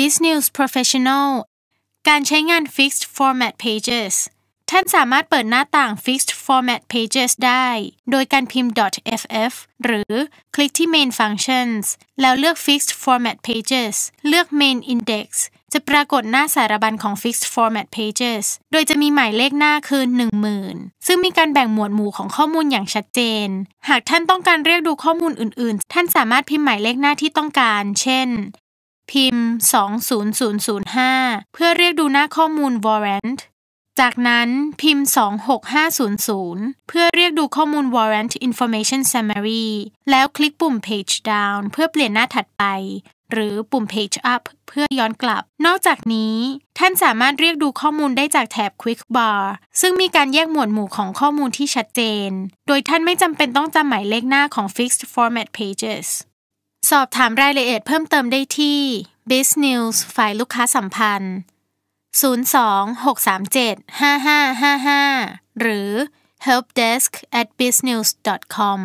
Business Professional การใช้งาน Fixed Format Pages ท่านสามารถเปิดหน้าต่าง Fixed Format Pages ได้ โดยการพิมพ์ .ff หรือคลิกที่ Main Functions แล้วเลือก Fixed Format Pages เลือก Main Index จะปรากฏหน้าสารบัญของ Fixed Format Pages โดยจะมีหมายเลขหน้าคือ10,000 ซึ่งมีการแบ่งหมวดหมู่ของข้อมูลอย่างชัดเจน หากท่านต้องการเรียกดูข้อมูลอื่นๆ ท่านสามารถพิมพ์หมายเลขหน้าที่ต้องการ เช่นพิมพ์ 20005 เพื่อเรียกดูหน้าข้อมูล warrant จากนั้นพิมพ์ 26500 เพื่อเรียกดูข้อมูล warrant information summary แล้วคลิกปุ่ม page down เพื่อเปลี่ยนหน้าถัดไป หรือปุ่ม page up เพื่อย้อนกลับ นอกจากนี้ ท่านสามารถเรียกดูข้อมูลได้จากแถบ quick bar ซึ่งมีการแยกหมวดหมู่ของข้อมูลที่ชัดเจน โดยท่านไม่จำเป็นต้องจำหมายเลขหน้าของ fixed format pages สอบถามรายละเอียดเพิ่มเติมได้ที่ BizNews ฝ่ายลูกค้าสัมพันธ์ 026375555 หรือ helpdesk@biznews.com